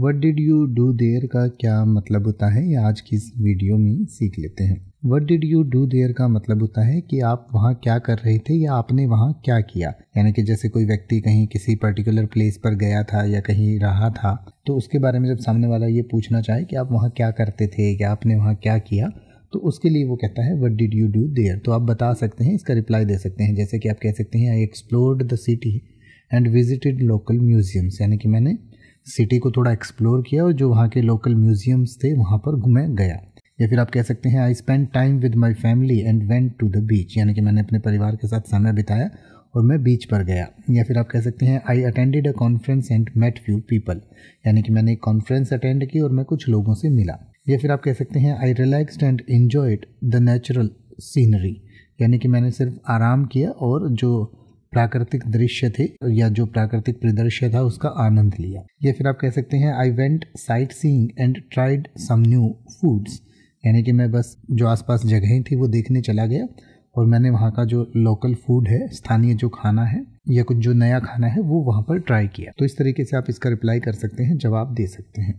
what did you do there का क्या मतलब होता है ये आज की इस वीडियो में सीख लेते हैं what did you do there का मतलब होता है कि आप वहाँ क्या कर रहे थे या आपने वहाँ क्या किया यानी कि जैसे कोई व्यक्ति कहीं किसी पर्टिकुलर प्लेस पर गया था या कहीं रहा था तो उसके बारे में जब सामने वाला ये पूछना चाहे कि आप वहाँ क्या करते थे या आपने वहाँ क्या किया तो उसके लिए वो कहता है what did you do there तो आप बता सकते हैं इसका रिप्लाई दे सकते हैं जैसे कि आप कह सकते हैं I explored the city and visited local museums यानी कि मैंने सिटी को थोड़ा एक्सप्लोर किया और जो वहाँ के लोकल म्यूजियम्स थे वहाँ पर घूमे गया या फिर आप कह सकते हैं I spend time with my family and went to the beach यानी कि मैंने अपने परिवार के साथ समय बिताया और मैं बीच पर गया या फिर आप कह सकते हैं I attended a conference and met few people यानी कि मैंने एक कॉन्फ्रेंस अटेंड की और मैं कुछ लोगों से मिला या फिर आप कह सकते हैं I relaxed and enjoyed the natural scenery यानी कि मैंने सिर्फ आराम किया और जो प्राकृतिक दृश्य थे या जो प्राकृतिक प्रदृश्य था उसका आनंद लिया या फिर आप कह सकते हैं I went sightseeing and tried some new foods यानी कि मैं बस जो आसपास जगहें थी वो देखने चला गया और मैंने वहाँ का जो लोकल फूड है स्थानीय जो खाना है या कुछ जो नया खाना है वो वहाँ पर ट्राई किया तो इस तरीके से आप इसका रिप्लाई कर सकते हैं जवाब दे सकते हैं